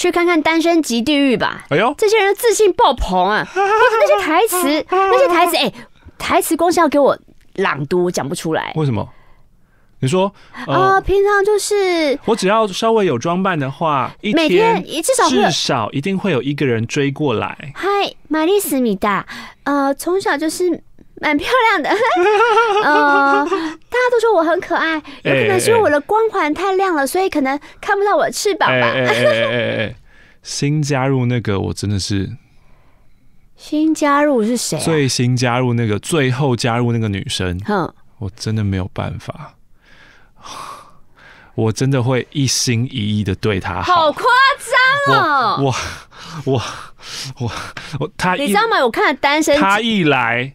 去看看单身级地狱吧！哎呦，这些人的自信爆棚啊！或 者那些台词，那些台词，哎，台词光是要给我朗读，我讲不出来。为什么？你说啊，平常就是我只要稍微有装扮的话，一天至少至少一定会有一个人追过来。嗨，玛丽斯米达，呃，从小就是。蛮漂亮的，嗯，大家都说我很可爱，有可能是因为我的光环太亮了，所以可能看不到我的翅膀吧。哎哎哎，新加入那个，我真的是新加入是谁？最新加入那个，最后加入那个女生，哼，我真的没有办法，我真的会一心一意的对她好，好夸张哦，哇，我我我，他你知道吗？我看了单身，他一来。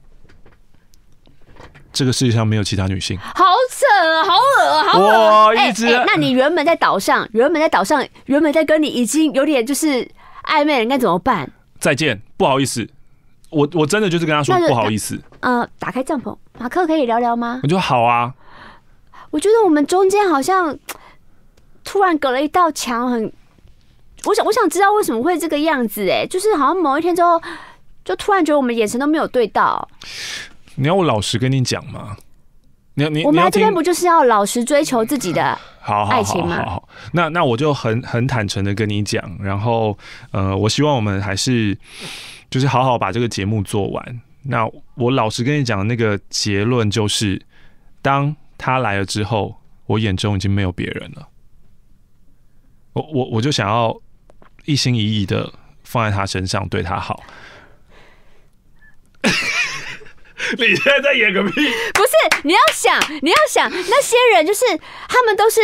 这个世界上没有其他女性，好啊，好恶，好恶！直。那你原本在岛上，原本在岛上，原本在跟你已经有点就是暧昧，应该怎么办？再见，不好意思，我我真的就是跟他说不好意思。嗯，打开帐篷，马克可以聊聊吗？我就好啊。我觉得我们中间好像突然隔了一道墙，很，我想我想知道为什么会这个样子，哎，就是好像某一天之后，就突然觉得我们眼神都没有对到。你要我老实跟你讲吗？你你我们来这边不就是要老实追求自己的好爱情吗？那那我就很很坦诚的跟你讲，然后呃，我希望我们还是就是好好把这个节目做完。那我老实跟你讲，那个结论就是，当他来了之后，我眼中已经没有别人了。我我我就想要一心一意的放在他身上，对他好。你现在在演个屁！不是你要想，你要想那些人，就是他们都是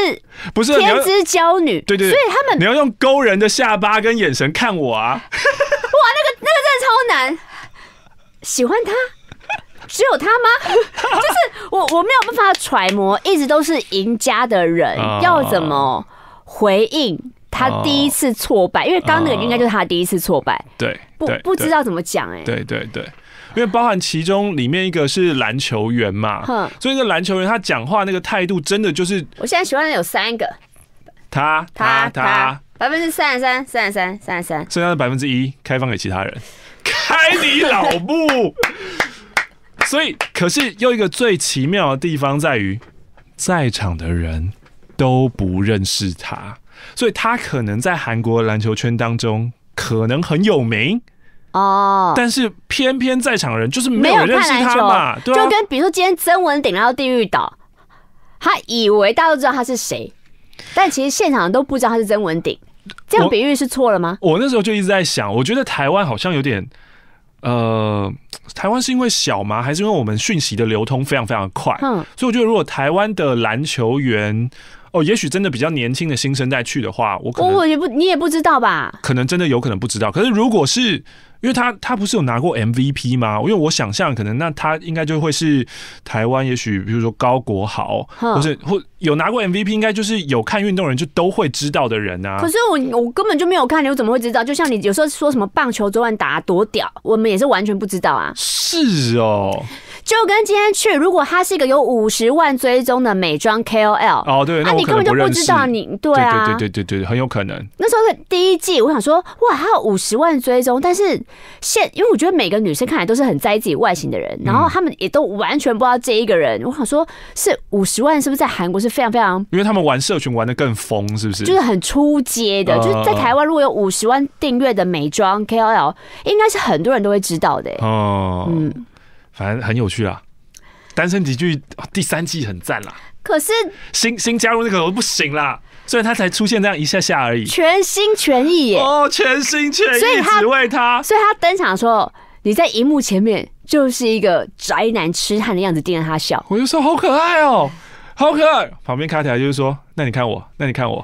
不是天之娇女，对对，所以他们你要用勾人的下巴跟眼神看我啊！哇，那个那个真的超难。喜欢他，只有他吗？就是我我没有办法揣摩，一直都是赢家的人要怎么回应他第一次挫败，因为刚刚那个应该就是他第一次挫败。对，不不知道怎么讲哎。对对对。因为包含其中里面一个是篮球员嘛，所以那个篮球员他讲话那个态度真的就是……我现在喜欢的有三个，他他他，百分之三十三三十三三十三，剩下的百分之一开放给其他人，开你老母！所以，可是又一个最奇妙的地方在于，在场的人都不认识他，所以他可能在韩国篮球圈当中可能很有名。哦，但是偏偏在场人就是没有认识他嘛，就跟比如说今天曾文鼎到地狱岛，他以为大家都知道他是谁，但其实现场都不知道他是曾文鼎，这样比喻是错了吗？我那时候就一直在想，我觉得台湾好像有点，呃，台湾是因为小吗？还是因为我们讯息的流通非常非常快？嗯，所以我觉得如果台湾的篮球员。哦，也许真的比较年轻的新生代去的话，我我我也不，你也不知道吧？可能真的有可能不知道。可是如果是，因为他他不是有拿过 MVP 吗？因为我想象可能那他应该就会是台湾，也许比如说高国豪，或者或有拿过 MVP，应该就是有看运动人就都会知道的人啊。可是我我根本就没有看，你我怎么会知道？就像你有时候说什么棒球昨晚打多屌，我们也是完全不知道啊。是哦。就跟今天去，如果他是一个有五十万追踪的美妆 KOL 哦，对，那你根本就不知道你对啊，对对对对，很有可能。那时候第一季，我想说哇，还有五十万追踪，但是现因为我觉得每个女生看来都是很在意自己外形的人，然后他们也都完全不知道这一个人。我想说，是五十万是不是在韩国是非常非常？因为他们玩社群玩的更疯，是不是？就是很出街的，就是在台湾如果有五十万订阅的美妆 KOL，应该是很多人都会知道的哦，嗯。反正很有趣啦，《单身奇剧第三季很赞啦。可是新新加入那个都不行啦，所以他才出现这样一下下而已。全心全意耶！哦，全心全意，所以他只为他，所以他登场的时候，你在荧幕前面就是一个宅男痴汉的样子，盯着他笑。”我就说：“好可爱哦，好可爱。”旁边卡条就是说：“那你看我，那你看我。”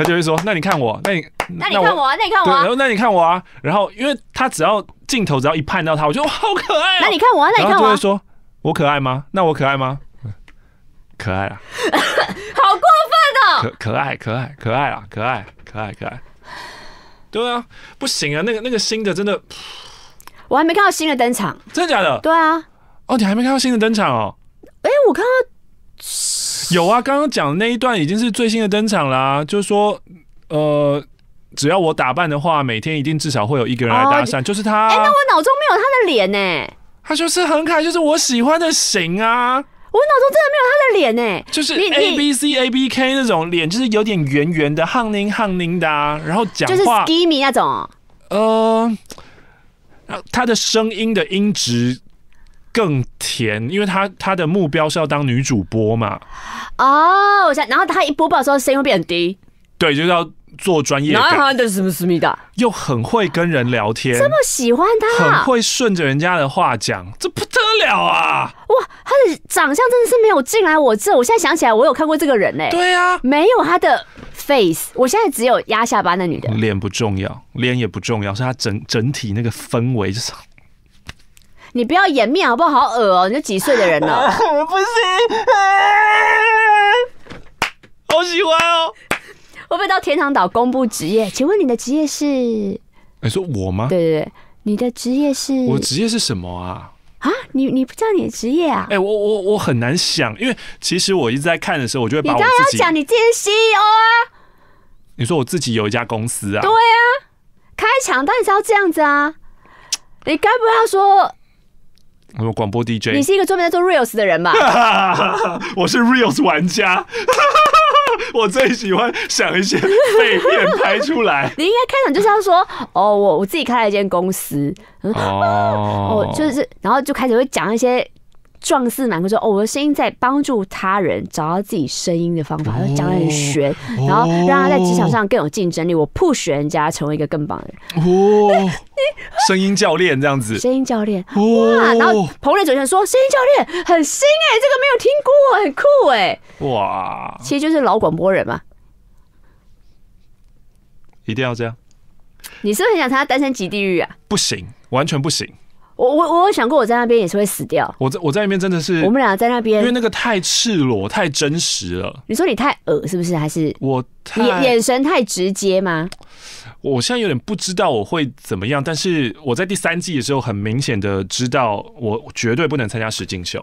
他就会说：“那你看我，那你，那你看我啊，那你看我。然后那你看我啊，然后因为他只要镜头只要一拍到他，我觉得好可爱啊。那你看我啊，那你看我就会说：我可爱吗？那我可爱吗？可爱啊！好过分哦！可可爱可爱可爱啊！可爱可爱可爱！对啊，不行啊！那个那个新的真的，我还没看到新的登场，真的假的？对啊。哦，你还没看到新的登场哦？哎，我看到。有啊，刚刚讲的那一段已经是最新的登场啦。就是说，呃，只要我打扮的话，每天一定至少会有一个人来搭讪，就是他。哎，那我脑中没有他的脸呢。他就是很可爱，就是我喜欢的型啊。我脑中真的没有他的脸呢。就是 A B C A B K 那种脸，就是有点圆圆的，憨宁憨宁的，然后讲话斯密那种。呃，他的声音的音质。更甜，因为他他的目标是要当女主播嘛。哦，我想，然后他一播报的时候声音会变很低。对，就是要做专业。哪来的什么思密达？又很会跟人聊天。这么喜欢他？很会顺着人家的话讲，这不得了啊！哇，他的长相真的是没有进来我这。我现在想起来，我有看过这个人呢。对啊，没有他的 face，我现在只有压下巴那女的。脸不重要，脸也不重要，是他整整体那个氛围。你不要掩面好不好？好恶哦！你就几岁的人了？不行，好喜欢哦！会不会到天堂岛公布职业？请问你的职业是？你说我吗？对对对，你的职业是？我职业是什么啊？啊，你你不道你的职业啊？哎，我我我很难想，因为其实我一直在看的时候，我就会把你自己讲你自己 CEO 啊。你说我自己有一家公司啊？对啊，开场当然是要这样子啊！你该不要说？我们广播 DJ，你是一个专门在做 reels 的人吧？我是 reels 玩家，我最喜欢想一些概念拍出来。你应该开场就是要说哦，我我自己开了一间公司，哦，就是，然后就开始会讲一些。壮士男过说：“哦，我的声音在帮助他人找到自己声音的方法，他讲的很玄，然后让他在职场上更有竞争力。我破玄，人家成为一个更棒的人。哦，你 声音教练这样子，声音教练哇！然后彭磊转身说：“声音教练很新哎，这个没有听过，很酷哎。”哇，其实就是老广播人嘛。一定要这样？你是不是很想参加《单身级地狱》啊？不行，完全不行。我我我想过，我在那边也是会死掉。我在我在那边真的是，我们俩在那边，因为那个太赤裸、太真实了。你说你太恶是不是？还是我眼眼神太直接吗？我现在有点不知道我会怎么样，但是我在第三季的时候，很明显的知道我绝对不能参加实境秀，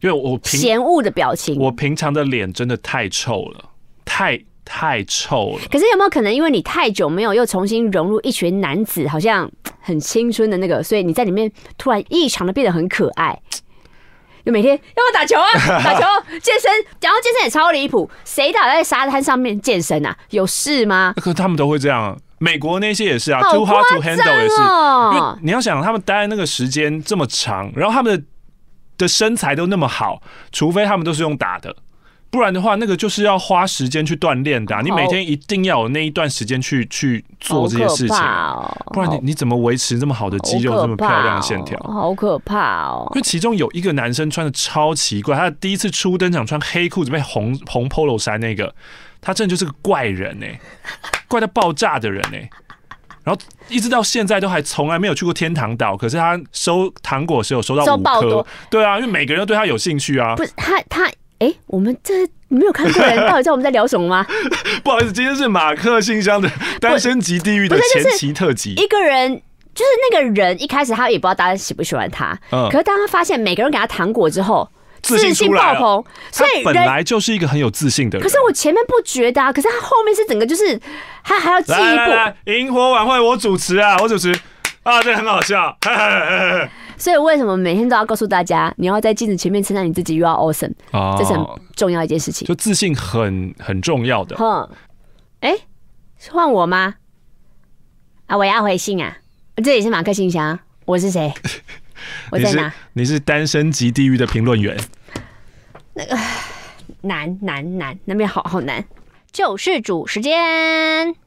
因为我嫌恶的表情，我平常的脸真的太臭了，太。太臭了。可是有没有可能，因为你太久没有又重新融入一群男子，好像很青春的那个，所以你在里面突然异常的变得很可爱？就每天要不要打球啊？打球、健身，然后健身也超离谱。谁打在沙滩上面健身啊？有事吗？可他们都会这样。美国那些也是啊，Too hard to handle 也是。你你要想，他们待的那个时间这么长，然后他们的的身材都那么好，除非他们都是用打的。不然的话，那个就是要花时间去锻炼的啊！你每天一定要有那一段时间去去做这些事情，不然你你怎么维持这么好的肌肉、这么漂亮的线条？好可怕哦！因为其中有一个男生穿的超奇怪，他第一次初登场穿黑裤子配红红 polo 衫，那个他真的就是个怪人呢，怪到爆炸的人呢。然后一直到现在都还从来没有去过天堂岛，可是他收糖果时有收到五颗，对啊，因为每个人都对他有兴趣啊。不是他他。哎，我们这没有看过人，到底在我们在聊什么吗？不好意思，今天是马克信箱的《单身级地狱》的前期特辑。一个人就是那个人，一开始他也不知道大家喜不喜欢他。嗯。可是当他发现每个人给他糖果之后，自信爆棚。所以本来就是一个很有自信的。人。可是我前面不觉得啊，可是他后面是整个就是，他还要进一步。来萤火晚会我主持啊！我主持啊，这很好笑。所以为什么每天都要告诉大家，你要在镜子前面称赞你自己，You are awesome，这是很重要一件事情。就自信很很重要的。哼，哎，换我吗？啊，我要回信啊！这里是马克信箱，我是谁？我在哪？你是单身级地狱的评论员。那个难难难，那边好好难。救世主时间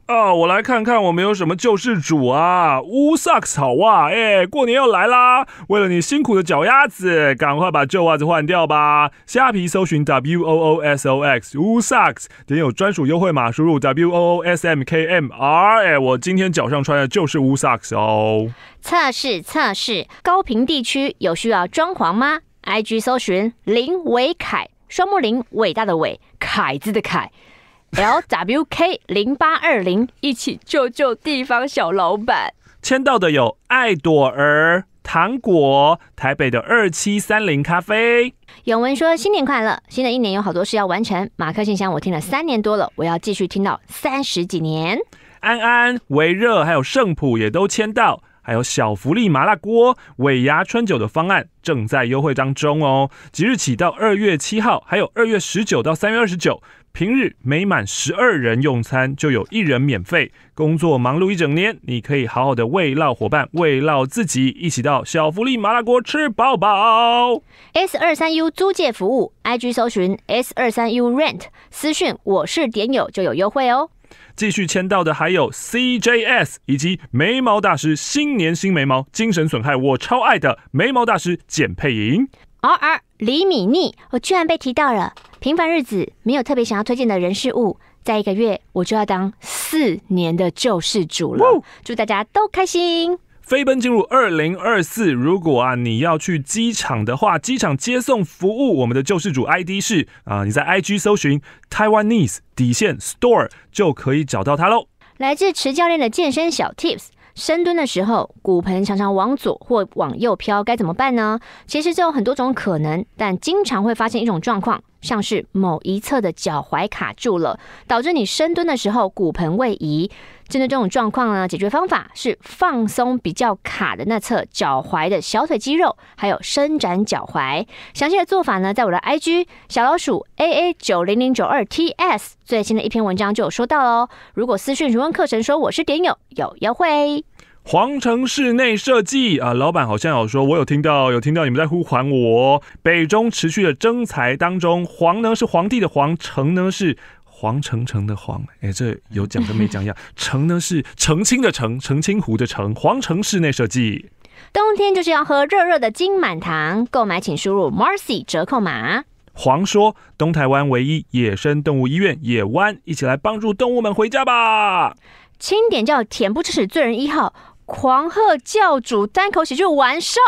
啊！我来看看我们有什么救世主啊乌萨克草好袜哎，过年要来啦！为了你辛苦的脚丫子，赶快把旧袜子换掉吧！虾皮搜寻 Woo s o X 乌萨克，o 点有专属优惠码，输入 Woo smkmr 哎，我今天脚上穿的就是乌萨克哦。测试测试，高频地区有需要装潢吗？IG 搜寻林伟凯，双木林，伟大的伟，凯子的凯。LWK 零八二零，一起救救地方小老板。签到的有爱朵儿、糖果、台北的二七三零咖啡。永文说新年快乐，新的一年有好多事要完成。马克信箱我听了三年多了，我要继续听到三十几年。安安、微热还有盛普也都签到，还有小福利麻辣锅、尾牙春酒的方案正在优惠当中哦。即日起到二月七号，还有二月十九到三月二十九。平日每满十二人用餐就有一人免费。工作忙碌一整年，你可以好好的慰劳伙伴、慰劳自己，一起到小福利麻辣锅吃饱饱。S 二三 U 租借服务，IG 搜寻 S 二三 U Rent，私讯我是点友就有优惠哦。继续签到的还有 CJS 以及眉毛大师，新年新眉毛，精神损害我超爱的眉毛大师简佩莹。R 尔李米妮，我居然被提到了。平凡日子没有特别想要推荐的人事物，在一个月我就要当四年的救世主了。祝大家都开心！飞奔进入二零二四，如果啊你要去机场的话，机场接送服务我们的救世主 ID 是啊，你在 IG 搜寻 Taiwanese 底线 Store 就可以找到他喽。来自池教练的健身小 Tips。深蹲的时候，骨盆常常往左或往右飘，该怎么办呢？其实有很多种可能，但经常会发现一种状况。像是某一侧的脚踝卡住了，导致你深蹲的时候骨盆位移。针对这种状况呢，解决方法是放松比较卡的那侧脚踝的小腿肌肉，还有伸展脚踝。详细的做法呢，在我的 IG 小老鼠 A A 九零零九二 T S 最新的一篇文章就有说到哦。如果私讯询问课程，说我是点友，有优惠。皇城室内设计啊，老板好像有说，我有听到，有听到你们在呼唤我。北中持续的征才当中，皇呢是皇帝的皇，城呢是皇城城的皇。哎，这有讲跟没讲一样？城呢是澄清的澄，澄清湖的澄。皇城室内设计，冬天就是要喝热热的金满堂。购买请输入 Marcy 折扣码。黄说，东台湾唯一野生动物医院野湾，一起来帮助动物们回家吧。清点叫甜不耻罪人一号。狂喝教主单口喜剧完售，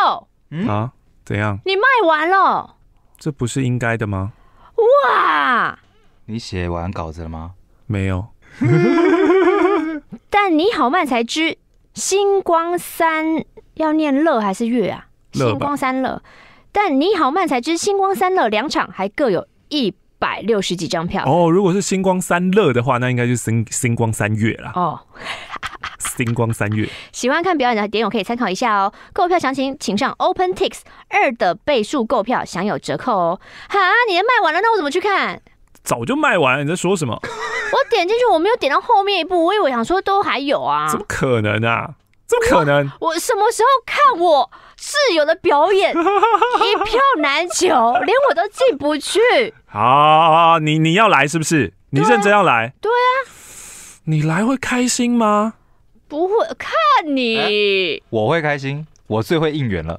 嗯啊，怎样？你卖完了？这不是应该的吗？哇！你写完稿子了吗？没有。但你好慢才知，星光三要念乐还是月啊？星光三乐。但你好慢才知，星光三乐两场还各有一。百六十几张票哦，如果是星光三乐的话，那应该就是星星光三月啦。哦。星光三月，喜欢看表演的点友可以参考一下哦。购票详情请上 OpenTix 二的倍数购票享有折扣哦。哈，你的卖完了，那我怎么去看？早就卖完，了，你在说什么？我点进去，我没有点到后面一步，我以为想说都还有啊，怎么可能啊？怎么可能？我什么时候看我室友的表演？一票难求，连我都进不去。好，你你要来是不是？你认真要来？对啊。你来会开心吗？不会，看你。我会开心，我最会应援了。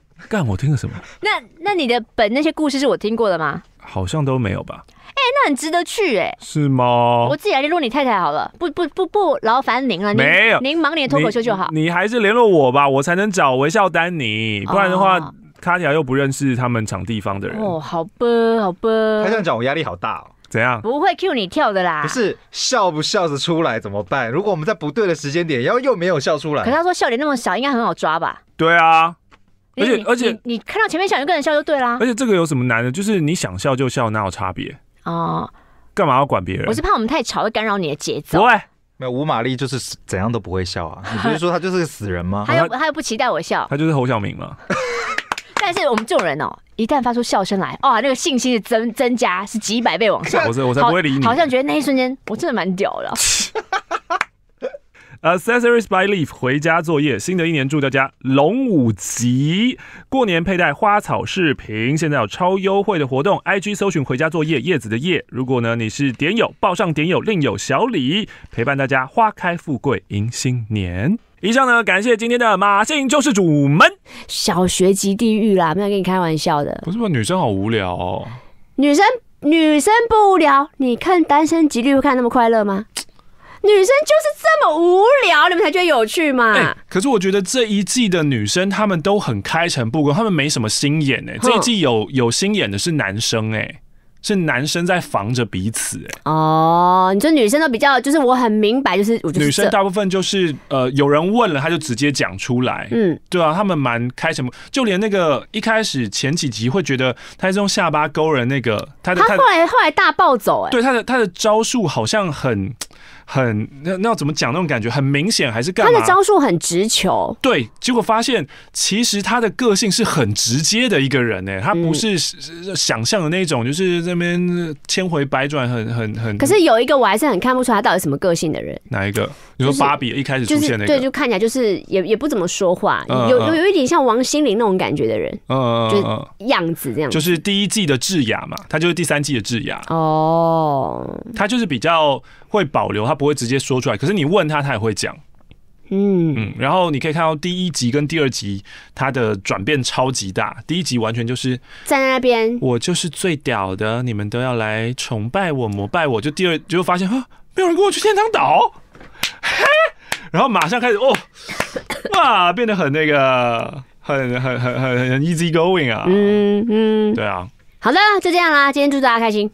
干我听了什么？那那你的本那些故事是我听过的吗？好像都没有吧。哎，那很值得去哎。是吗？我自己来联络你太太好了。不不不不，劳烦您了。没有，您忙你的脱口秀就好。你还是联络我吧，我才能找微笑丹尼。不然的话，卡尼亚又不认识他们场地方的人。哦，好吧好吧。他这样讲，我压力好大。怎样？不会 Q 你跳的啦。不是笑不笑着出来怎么办？如果我们在不对的时间点，然后又没有笑出来。可他说笑点那么小，应该很好抓吧？对啊。而且而且，你看到前面想一个人笑就对啦。而且这个有什么难的？就是你想笑就笑，哪有差别？哦，干嘛要管别人？我是怕我们太吵，会干扰你的节奏。对，没有吴玛丽就是怎样都不会笑啊！你不是说他就是个死人吗？他又他又不期待我笑，他就是侯晓明嘛。但是我们这种人哦，一旦发出笑声来，哦，那个信心的增增加，是几百倍往上。我是我才不会理你，好像觉得那一瞬间我真的蛮屌的。Accessories by Leaf 回家作业，新的一年祝大家龙舞吉，过年佩戴花草饰品。现在有超优惠的活动，IG 搜寻回家作业叶子的叶。如果呢你是点友，报上点友，另有小礼陪伴大家花开富贵迎新年。以上呢，感谢今天的马姓救世主们。小学级地狱啦，没有跟你开玩笑的。不是吗？女生好无聊。哦，女生，女生不无聊。你看单身几率会看那么快乐吗？女生就是这么无聊，你们才觉得有趣嘛？可是我觉得这一季的女生她们都很开诚布公，她们没什么心眼哎。这一季有有心眼的是男生哎，是男生在防着彼此哎。哦，你说女生都比较就是我很明白，就是我女生大部分就是呃，有人问了他就直接讲出来，嗯，对啊，他们蛮开什么，就连那个一开始前几集会觉得他是用下巴勾人那个，他他后来后来大暴走哎，对他的他的招数好像很。很那那要怎么讲那种感觉很明显还是干嘛？他的招数很直球。对，结果发现其实他的个性是很直接的一个人呢，他不是想象的那种，就是那边千回百转，很很很。可是有一个我还是很看不出他到底什么个性的人。哪一个？你说芭比一开始出现那个？对，就看起来就是也也不怎么说话，有有有一点像王心凌那种感觉的人。嗯，就是样子这样。就是第一季的智雅嘛，他就是第三季的智雅。哦，他就是比较会保留他。不会直接说出来，可是你问他，他也会讲。嗯，然后你可以看到第一集跟第二集他的转变超级大。第一集完全就是在那边，我就是最屌的，你们都要来崇拜我、膜拜我。就第二，就发现啊，没有人跟我去天堂岛，然后马上开始哦，哇，变得很那个，很很很很很 easy going 啊。嗯嗯，对啊。好的，就这样啦。今天祝大家开心。